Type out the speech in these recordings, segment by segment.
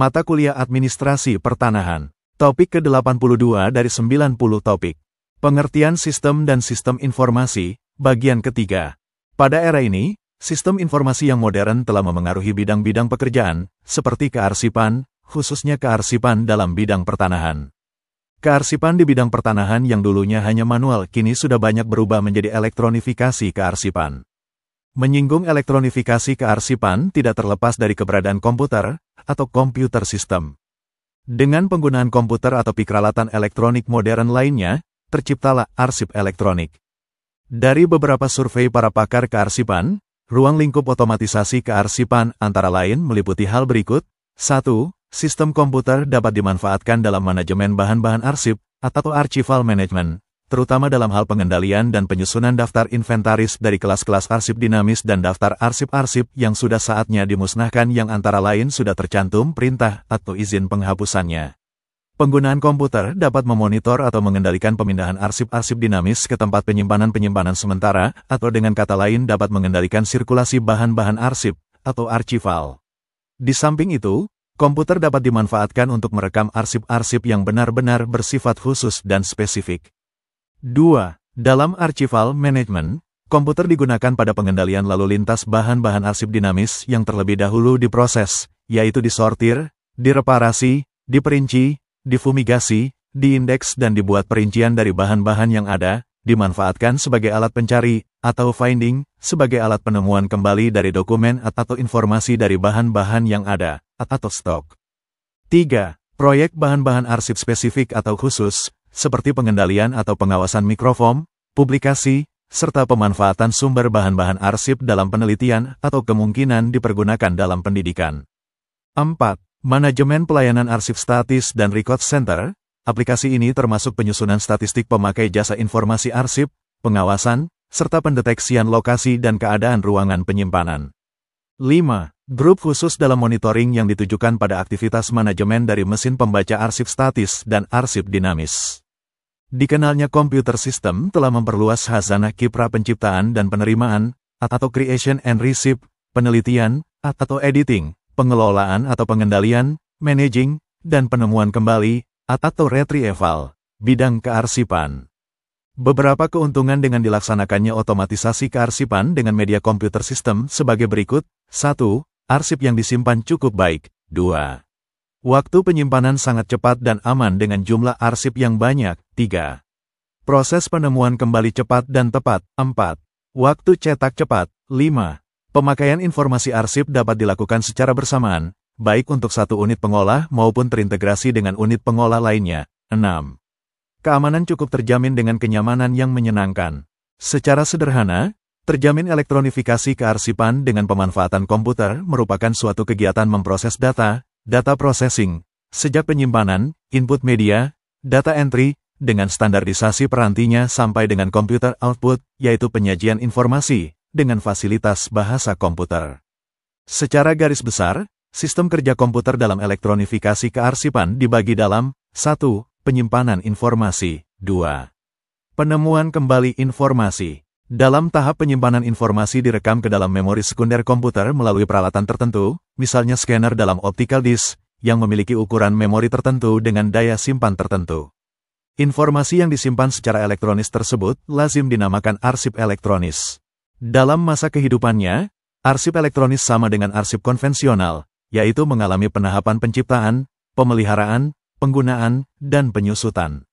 Mata Kuliah Administrasi Pertanahan. Topik ke-82 dari 90 topik. Pengertian Sistem dan Sistem Informasi, bagian ketiga. Pada era ini, sistem informasi yang modern telah memengaruhi bidang-bidang pekerjaan, seperti kearsipan, khususnya kearsipan dalam bidang pertanahan. Kearsipan di bidang pertanahan yang dulunya hanya manual kini sudah banyak berubah menjadi elektronifikasi kearsipan. Menyinggung elektronifikasi kearsipan tidak terlepas dari keberadaan komputer, atau komputer sistem. Dengan penggunaan komputer atau peralatan elektronik modern lainnya, terciptalah arsip elektronik. Dari beberapa survei para pakar kearsipan, ruang lingkup otomatisasi kearsipan antara lain meliputi hal berikut. 1. Sistem komputer dapat dimanfaatkan dalam manajemen bahan-bahan arsip atau archival management terutama dalam hal pengendalian dan penyusunan daftar inventaris dari kelas-kelas arsip dinamis dan daftar arsip-arsip yang sudah saatnya dimusnahkan yang antara lain sudah tercantum perintah atau izin penghapusannya. Penggunaan komputer dapat memonitor atau mengendalikan pemindahan arsip-arsip dinamis ke tempat penyimpanan-penyimpanan sementara, atau dengan kata lain dapat mengendalikan sirkulasi bahan-bahan arsip, atau archival. Di samping itu, komputer dapat dimanfaatkan untuk merekam arsip-arsip yang benar-benar bersifat khusus dan spesifik. 2. Dalam archival management, komputer digunakan pada pengendalian lalu lintas bahan-bahan arsip dinamis yang terlebih dahulu diproses, yaitu disortir, direparasi, diperinci, difumigasi, diindeks dan dibuat perincian dari bahan-bahan yang ada, dimanfaatkan sebagai alat pencari, atau finding, sebagai alat penemuan kembali dari dokumen atau informasi dari bahan-bahan yang ada, atau stok. 3. Proyek bahan-bahan arsip spesifik atau khusus, seperti pengendalian atau pengawasan mikrofon, publikasi, serta pemanfaatan sumber bahan-bahan arsip dalam penelitian atau kemungkinan dipergunakan dalam pendidikan. 4. Manajemen pelayanan arsip statis dan record center. Aplikasi ini termasuk penyusunan statistik pemakai jasa informasi arsip, pengawasan, serta pendeteksian lokasi dan keadaan ruangan penyimpanan. 5. Grup khusus dalam monitoring yang ditujukan pada aktivitas manajemen dari mesin pembaca arsip statis dan arsip dinamis. Dikenalnya komputer sistem telah memperluas hazanah kiprah penciptaan dan penerimaan, atau creation and receipt, penelitian, atau editing, pengelolaan atau pengendalian, managing, dan penemuan kembali, atau retrieval, bidang kearsipan. Beberapa keuntungan dengan dilaksanakannya otomatisasi kearsipan dengan media komputer sistem sebagai berikut, 1. Arsip yang disimpan cukup baik. 2. Waktu penyimpanan sangat cepat dan aman dengan jumlah arsip yang banyak. 3. Proses penemuan kembali cepat dan tepat. 4. Waktu cetak cepat. 5. Pemakaian informasi arsip dapat dilakukan secara bersamaan, baik untuk satu unit pengolah maupun terintegrasi dengan unit pengolah lainnya. 6. Keamanan cukup terjamin dengan kenyamanan yang menyenangkan. Secara sederhana, Terjamin elektronifikasi kearsipan dengan pemanfaatan komputer merupakan suatu kegiatan memproses data, data processing, sejak penyimpanan, input media, data entry, dengan standarisasi perantinya sampai dengan komputer output, yaitu penyajian informasi, dengan fasilitas bahasa komputer. Secara garis besar, sistem kerja komputer dalam elektronifikasi kearsipan dibagi dalam 1. Penyimpanan informasi 2. Penemuan kembali informasi dalam tahap penyimpanan informasi direkam ke dalam memori sekunder komputer melalui peralatan tertentu, misalnya scanner dalam optical disk, yang memiliki ukuran memori tertentu dengan daya simpan tertentu. Informasi yang disimpan secara elektronis tersebut lazim dinamakan arsip elektronis. Dalam masa kehidupannya, arsip elektronis sama dengan arsip konvensional, yaitu mengalami penahapan penciptaan, pemeliharaan, penggunaan, dan penyusutan.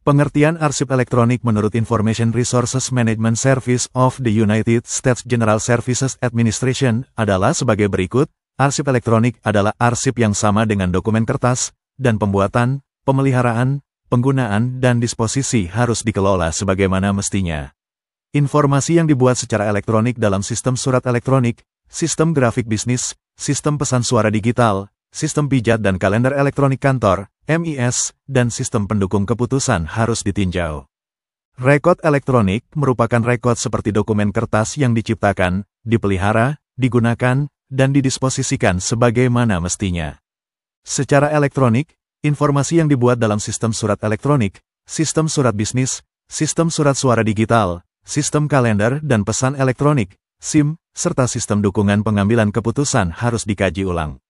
Pengertian arsip elektronik menurut Information Resources Management Service of the United States General Services Administration adalah sebagai berikut, arsip elektronik adalah arsip yang sama dengan dokumen kertas, dan pembuatan, pemeliharaan, penggunaan dan disposisi harus dikelola sebagaimana mestinya. Informasi yang dibuat secara elektronik dalam sistem surat elektronik, sistem grafik bisnis, sistem pesan suara digital, sistem pijat dan kalender elektronik kantor, MIS, dan sistem pendukung keputusan harus ditinjau. Rekod elektronik merupakan rekod seperti dokumen kertas yang diciptakan, dipelihara, digunakan, dan didisposisikan sebagaimana mestinya. Secara elektronik, informasi yang dibuat dalam sistem surat elektronik, sistem surat bisnis, sistem surat suara digital, sistem kalender dan pesan elektronik, SIM, serta sistem dukungan pengambilan keputusan harus dikaji ulang.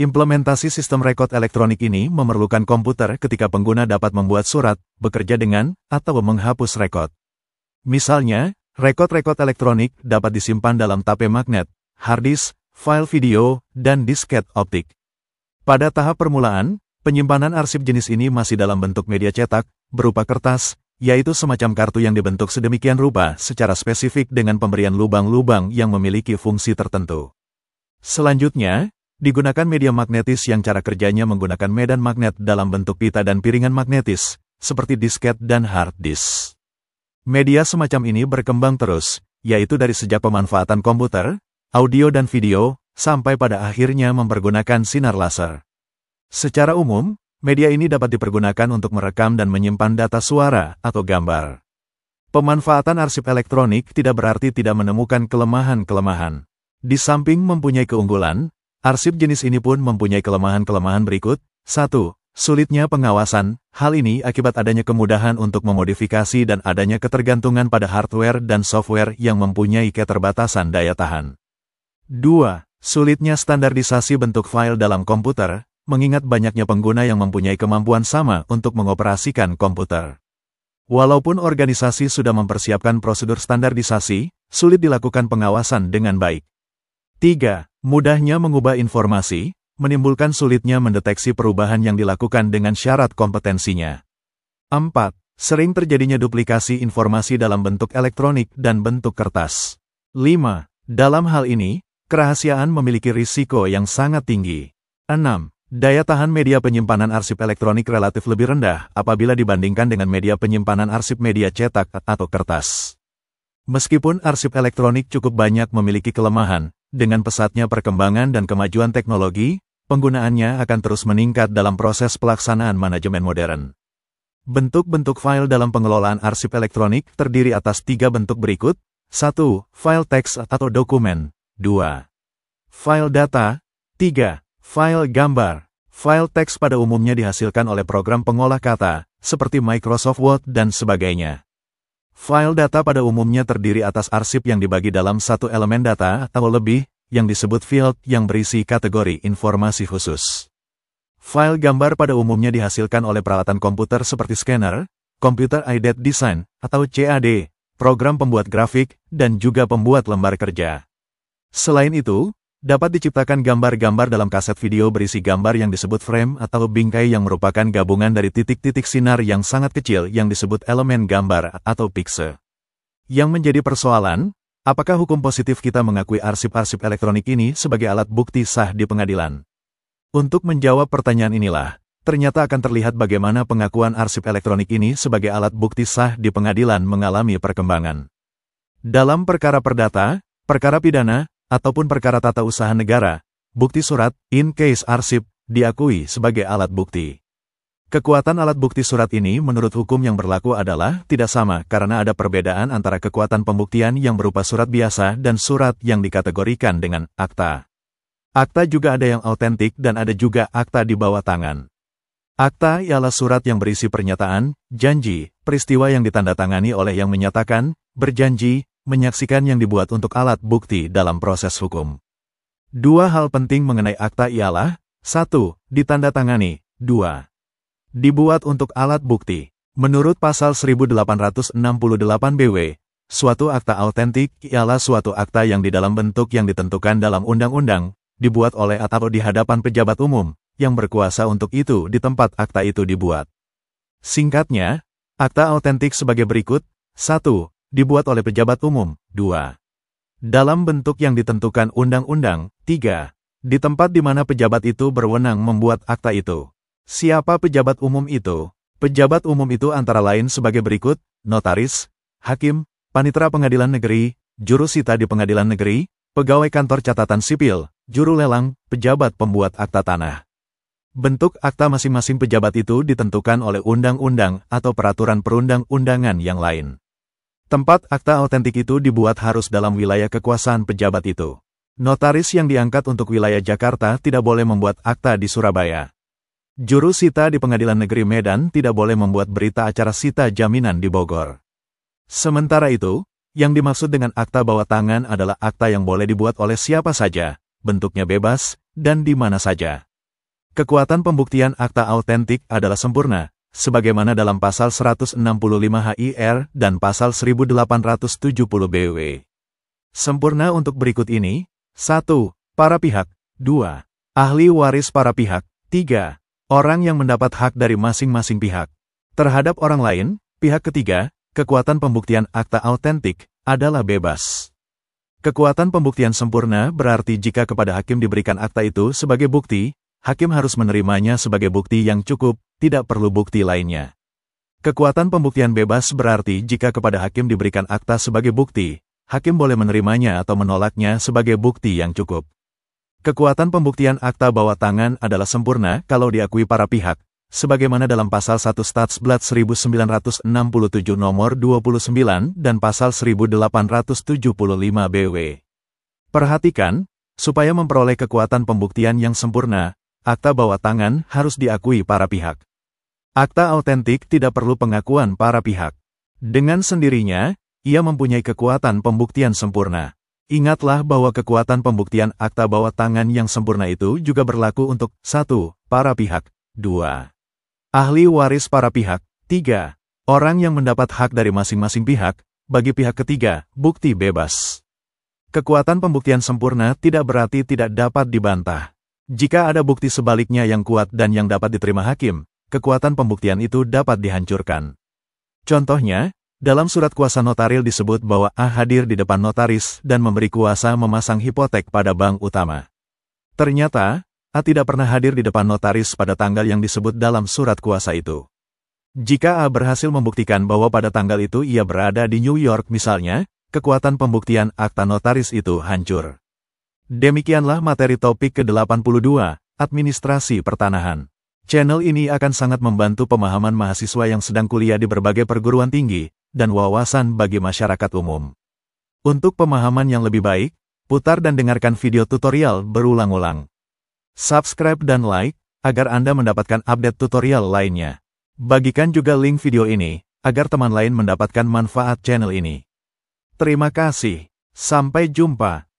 Implementasi sistem rekod elektronik ini memerlukan komputer ketika pengguna dapat membuat surat, bekerja dengan, atau menghapus rekod. Misalnya, rekod-rekod elektronik dapat disimpan dalam tape magnet, harddisk, file video, dan disket optik. Pada tahap permulaan, penyimpanan arsip jenis ini masih dalam bentuk media cetak, berupa kertas, yaitu semacam kartu yang dibentuk sedemikian rupa secara spesifik dengan pemberian lubang-lubang yang memiliki fungsi tertentu. Selanjutnya, Digunakan media magnetis yang cara kerjanya menggunakan medan magnet dalam bentuk pita dan piringan magnetis, seperti disket dan hard disk. Media semacam ini berkembang terus, yaitu dari sejak pemanfaatan komputer, audio dan video, sampai pada akhirnya mempergunakan sinar laser. Secara umum, media ini dapat dipergunakan untuk merekam dan menyimpan data suara atau gambar. Pemanfaatan arsip elektronik tidak berarti tidak menemukan kelemahan-kelemahan. Di samping mempunyai keunggulan, Arsip jenis ini pun mempunyai kelemahan-kelemahan berikut. 1. Sulitnya pengawasan, hal ini akibat adanya kemudahan untuk memodifikasi dan adanya ketergantungan pada hardware dan software yang mempunyai keterbatasan daya tahan. 2. Sulitnya standarisasi bentuk file dalam komputer, mengingat banyaknya pengguna yang mempunyai kemampuan sama untuk mengoperasikan komputer. Walaupun organisasi sudah mempersiapkan prosedur standarisasi, sulit dilakukan pengawasan dengan baik. 3. Mudahnya mengubah informasi, menimbulkan sulitnya mendeteksi perubahan yang dilakukan dengan syarat kompetensinya. 4. Sering terjadinya duplikasi informasi dalam bentuk elektronik dan bentuk kertas. 5. Dalam hal ini, kerahasiaan memiliki risiko yang sangat tinggi. 6. Daya tahan media penyimpanan arsip elektronik relatif lebih rendah apabila dibandingkan dengan media penyimpanan arsip media cetak atau kertas. Meskipun arsip elektronik cukup banyak memiliki kelemahan, dengan pesatnya perkembangan dan kemajuan teknologi, penggunaannya akan terus meningkat dalam proses pelaksanaan manajemen modern. Bentuk-bentuk file dalam pengelolaan arsip elektronik terdiri atas tiga bentuk berikut. 1. File teks atau dokumen. 2. File data. 3. File gambar. File teks pada umumnya dihasilkan oleh program pengolah kata, seperti Microsoft Word dan sebagainya. File data pada umumnya terdiri atas arsip yang dibagi dalam satu elemen data atau lebih, yang disebut field yang berisi kategori informasi khusus. File gambar pada umumnya dihasilkan oleh peralatan komputer seperti scanner, computer aided design, atau CAD, program pembuat grafik, dan juga pembuat lembar kerja. Selain itu, Dapat diciptakan gambar-gambar dalam kaset video berisi gambar yang disebut frame atau bingkai yang merupakan gabungan dari titik-titik sinar yang sangat kecil yang disebut elemen gambar atau pixel. Yang menjadi persoalan, apakah hukum positif kita mengakui arsip-arsip elektronik ini sebagai alat bukti sah di pengadilan? Untuk menjawab pertanyaan inilah, ternyata akan terlihat bagaimana pengakuan arsip elektronik ini sebagai alat bukti sah di pengadilan mengalami perkembangan. Dalam perkara perdata, perkara pidana, ataupun perkara tata usaha negara, bukti surat, in case arsip, diakui sebagai alat bukti. Kekuatan alat bukti surat ini menurut hukum yang berlaku adalah tidak sama karena ada perbedaan antara kekuatan pembuktian yang berupa surat biasa dan surat yang dikategorikan dengan akta. Akta juga ada yang autentik dan ada juga akta di bawah tangan. Akta ialah surat yang berisi pernyataan, janji, peristiwa yang ditandatangani oleh yang menyatakan, berjanji, menyaksikan yang dibuat untuk alat bukti dalam proses hukum. Dua hal penting mengenai akta ialah, satu, Ditandatangani, dua, Dibuat untuk alat bukti. Menurut pasal 1868 BW, suatu akta autentik ialah suatu akta yang di dalam bentuk yang ditentukan dalam undang-undang, dibuat oleh atau di hadapan pejabat umum, yang berkuasa untuk itu di tempat akta itu dibuat. Singkatnya, akta autentik sebagai berikut, 1 dibuat oleh pejabat umum, 2. Dalam bentuk yang ditentukan undang-undang, 3. Di tempat di mana pejabat itu berwenang membuat akta itu. Siapa pejabat umum itu? Pejabat umum itu antara lain sebagai berikut, notaris, hakim, panitera pengadilan negeri, jurusita di pengadilan negeri, pegawai kantor catatan sipil, juru lelang, pejabat pembuat akta tanah. Bentuk akta masing-masing pejabat itu ditentukan oleh undang-undang atau peraturan perundang-undangan yang lain. Tempat akta autentik itu dibuat harus dalam wilayah kekuasaan pejabat itu. Notaris yang diangkat untuk wilayah Jakarta tidak boleh membuat akta di Surabaya. Juru sita di Pengadilan Negeri Medan tidak boleh membuat berita acara sita jaminan di Bogor. Sementara itu, yang dimaksud dengan akta bawah tangan adalah akta yang boleh dibuat oleh siapa saja, bentuknya bebas, dan di mana saja. Kekuatan pembuktian akta autentik adalah sempurna, sebagaimana dalam pasal 165 HIR dan pasal 1870 BW. Sempurna untuk berikut ini, 1. Para pihak, 2. Ahli waris para pihak, 3. Orang yang mendapat hak dari masing-masing pihak. Terhadap orang lain, pihak ketiga, kekuatan pembuktian akta autentik, adalah bebas. Kekuatan pembuktian sempurna berarti jika kepada hakim diberikan akta itu sebagai bukti, hakim harus menerimanya sebagai bukti yang cukup, tidak perlu bukti lainnya. Kekuatan pembuktian bebas berarti jika kepada hakim diberikan akta sebagai bukti, hakim boleh menerimanya atau menolaknya sebagai bukti yang cukup. Kekuatan pembuktian akta bawah tangan adalah sempurna kalau diakui para pihak, sebagaimana dalam pasal 1 Statsblatt 1967 nomor 29 dan pasal 1875 BW. Perhatikan, supaya memperoleh kekuatan pembuktian yang sempurna, akta bawah tangan harus diakui para pihak. Akta autentik tidak perlu pengakuan para pihak. Dengan sendirinya, ia mempunyai kekuatan pembuktian sempurna. Ingatlah bahwa kekuatan pembuktian akta bawah tangan yang sempurna itu juga berlaku untuk satu, Para pihak 2. Ahli waris para pihak 3. Orang yang mendapat hak dari masing-masing pihak, bagi pihak ketiga, bukti bebas. Kekuatan pembuktian sempurna tidak berarti tidak dapat dibantah. Jika ada bukti sebaliknya yang kuat dan yang dapat diterima hakim, kekuatan pembuktian itu dapat dihancurkan. Contohnya, dalam surat kuasa notaril disebut bahwa A hadir di depan notaris dan memberi kuasa memasang hipotek pada bank utama. Ternyata, A tidak pernah hadir di depan notaris pada tanggal yang disebut dalam surat kuasa itu. Jika A berhasil membuktikan bahwa pada tanggal itu ia berada di New York misalnya, kekuatan pembuktian akta notaris itu hancur. Demikianlah materi topik ke-82, Administrasi Pertanahan. Channel ini akan sangat membantu pemahaman mahasiswa yang sedang kuliah di berbagai perguruan tinggi, dan wawasan bagi masyarakat umum. Untuk pemahaman yang lebih baik, putar dan dengarkan video tutorial berulang-ulang. Subscribe dan like, agar Anda mendapatkan update tutorial lainnya. Bagikan juga link video ini, agar teman lain mendapatkan manfaat channel ini. Terima kasih. Sampai jumpa.